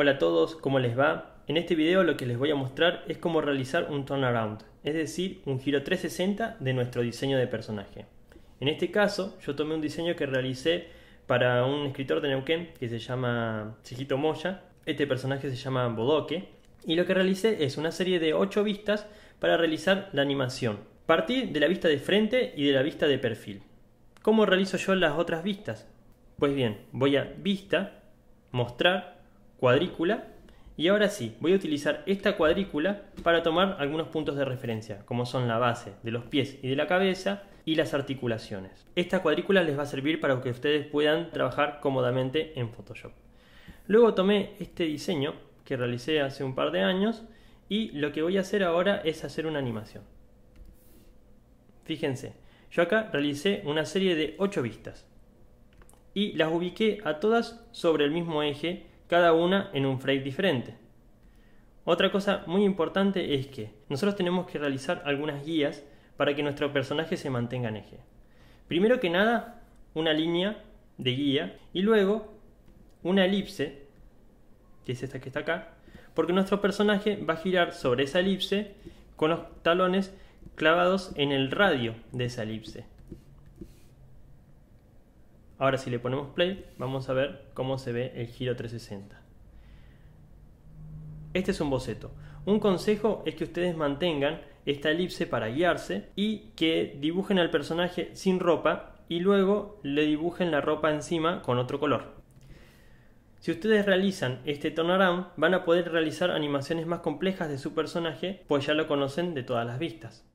Hola a todos, ¿cómo les va? En este video lo que les voy a mostrar es cómo realizar un turnaround, es decir, un giro 360 de nuestro diseño de personaje. En este caso, yo tomé un diseño que realicé para un escritor de Neuquén que se llama chiquito Moya. Este personaje se llama Bodoque. Y lo que realicé es una serie de 8 vistas para realizar la animación. Partí de la vista de frente y de la vista de perfil. ¿Cómo realizo yo las otras vistas? Pues bien, voy a vista, mostrar cuadrícula y ahora sí, voy a utilizar esta cuadrícula para tomar algunos puntos de referencia, como son la base de los pies y de la cabeza y las articulaciones. Esta cuadrícula les va a servir para que ustedes puedan trabajar cómodamente en Photoshop. Luego tomé este diseño que realicé hace un par de años y lo que voy a hacer ahora es hacer una animación. Fíjense, yo acá realicé una serie de 8 vistas y las ubiqué a todas sobre el mismo eje cada una en un frame diferente. Otra cosa muy importante es que nosotros tenemos que realizar algunas guías para que nuestro personaje se mantenga en eje. Primero que nada, una línea de guía y luego una elipse, que es esta que está acá, porque nuestro personaje va a girar sobre esa elipse con los talones clavados en el radio de esa elipse. Ahora si le ponemos play, vamos a ver cómo se ve el giro 360. Este es un boceto. Un consejo es que ustedes mantengan esta elipse para guiarse y que dibujen al personaje sin ropa y luego le dibujen la ropa encima con otro color. Si ustedes realizan este turnaround, van a poder realizar animaciones más complejas de su personaje, pues ya lo conocen de todas las vistas.